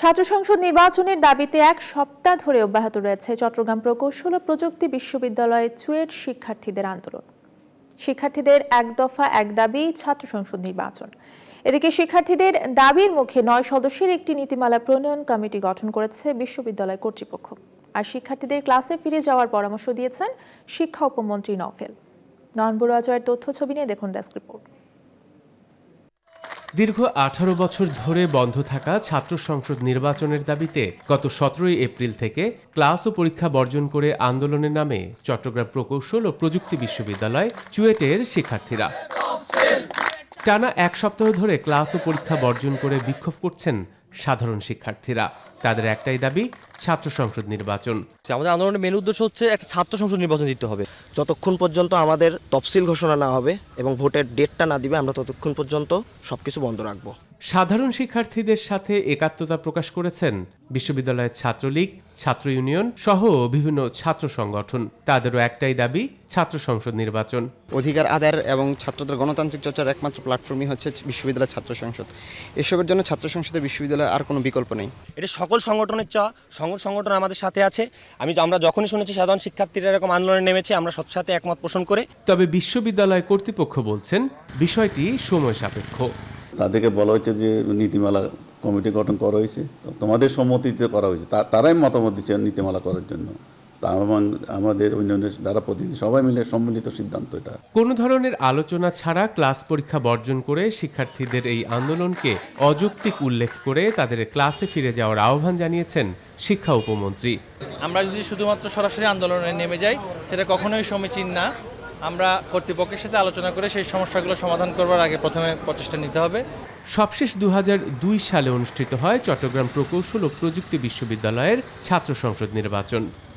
ছাত্র সংসদ নির্বাচনের দাবিতে এক সপ্তাহ ধরে অব্যাহত রয়েছে চট্টগ্রাম প্রকৌশল ও প্রযুক্তি বিশ্ববিদ্যালয়ে চুয়েট শিক্ষার্থীদের আন্দোলন শিক্ষার্থীদের এক দফা এক দাবি ছাত্র সংসদ নির্বাচন এদিকে শিক্ষার্থীদের দাবির মুখে নয় সদস্যের একটি নীতিমালা প্রণয়ন কমিটি গঠন করেছে বিশ্ববিদ্যালয় কর্তৃপক্ষ আর শিক্ষার্থীদের ক্লাসে ফিরে যাওয়ার পরামর্শ দিয়েছেন শিক্ষা উপমন্ত্রী নফেল নয়ন বড়ুয়া জয়ের তথ্য ছবি নিয়ে দেখুন ডেস্ক রিপোর্ট দীর্ঘ আঠারো বছর ধরে বন্ধ থাকা ছাত্র সংসদ নির্বাচনের দাবিতে গত সতেরোই এপ্রিল থেকে ক্লাস ও পরীক্ষা বর্জন করে আন্দোলনের নামে চট্টগ্রাম প্রকৌশল ও প্রযুক্তি বিশ্ববিদ্যালয় চুয়েটের শিক্ষার্থীরা টানা এক সপ্তাহ ধরে ক্লাস ও পরীক্ষা বর্জন করে বিক্ষোভ করছেন সাধারণ শিক্ষার্থীরা তাদের একটাই দাবি ছাত্র সংসদ নির্বাচন হচ্ছে আমাদের আন্দোলনের মেন উদ্দেশ্য হচ্ছে একটা ছাত্র সংসদ নির্বাচন দিতে হবে যতক্ষণ পর্যন্ত আমাদের তফসিল ঘোষণা না হবে এবং ভোটের ডেটটা না দিবে আমরা ততক্ষণ পর্যন্ত সবকিছু বন্ধ রাখব সাধারণ শিক্ষার্থীদের সাথে একাত্মতা প্রকাশ করেছেন বিশ্ববিদ্যালয়ের ছাত্রলীগ ছাত্র ইউনিয়ন সহ বিভিন্ন ছাত্র সংগঠন তাদেরও একটাই দাবি ছাত্র সংসদ নির্বাচন অধিকার আদার এবং ছাত্রদের গণতান্ত্রিক চর্চার একমাত্র প্ল্যাটফর্মই হচ্ছে বিশ্ববিদ্যালয় ছাত্র সংসদ এসবের জন্য ছাত্র সংসদে বিশ্ববিদ্যালয়ে আর কোনো বিকল্প নেই এটা সকল সংগঠনের চা সকল সংগঠন আমাদের সাথে আছে আমি আমরা যখনই শুনেছি সাধারণ শিক্ষার্থীরা এরকম আন্দোলনে নেমেছে আমরা সাথে একমত পোষণ করে তবে বিশ্ববিদ্যালয় কর্তৃপক্ষ বলছেন বিষয়টি সময় সাপেক্ষ তাদেরকে বলা হচ্ছে যে নীতিমালা কমিটি গঠন করা হয়েছে তোমাদের সম্মতিতে করা হয়েছে তারাই মতামত দিচ্ছে নীতিমালা করার জন্য তা আমাদের অন্যান্য যারা প্রতিনিধি সবাই মিলে সম্মিলিত সিদ্ধান্ত এটা কোনো ধরনের আলোচনা ছাড়া ক্লাস পরীক্ষা বর্জন করে শিক্ষার্থীদের এই আন্দোলনকে অযৌক্তিক উল্লেখ করে তাদের ক্লাসে ফিরে যাওয়ার আহ্বান জানিয়েছেন শিক্ষা উপমন্ত্রী আমরা যদি শুধুমাত্র সরাসরি আন্দোলনে নেমে যাই সেটা কখনোই সমীচীন না আমরা কর্তৃপক্ষের সাথে আলোচনা করে সেই সমস্যাগুলো সমাধান করবার আগে প্রথমে প্রচেষ্টা নিতে হবে সবশেষ দু সালে অনুষ্ঠিত হয় চট্টগ্রাম প্রকৌশল ও প্রযুক্তি বিশ্ববিদ্যালয়ের ছাত্র সংসদ নির্বাচন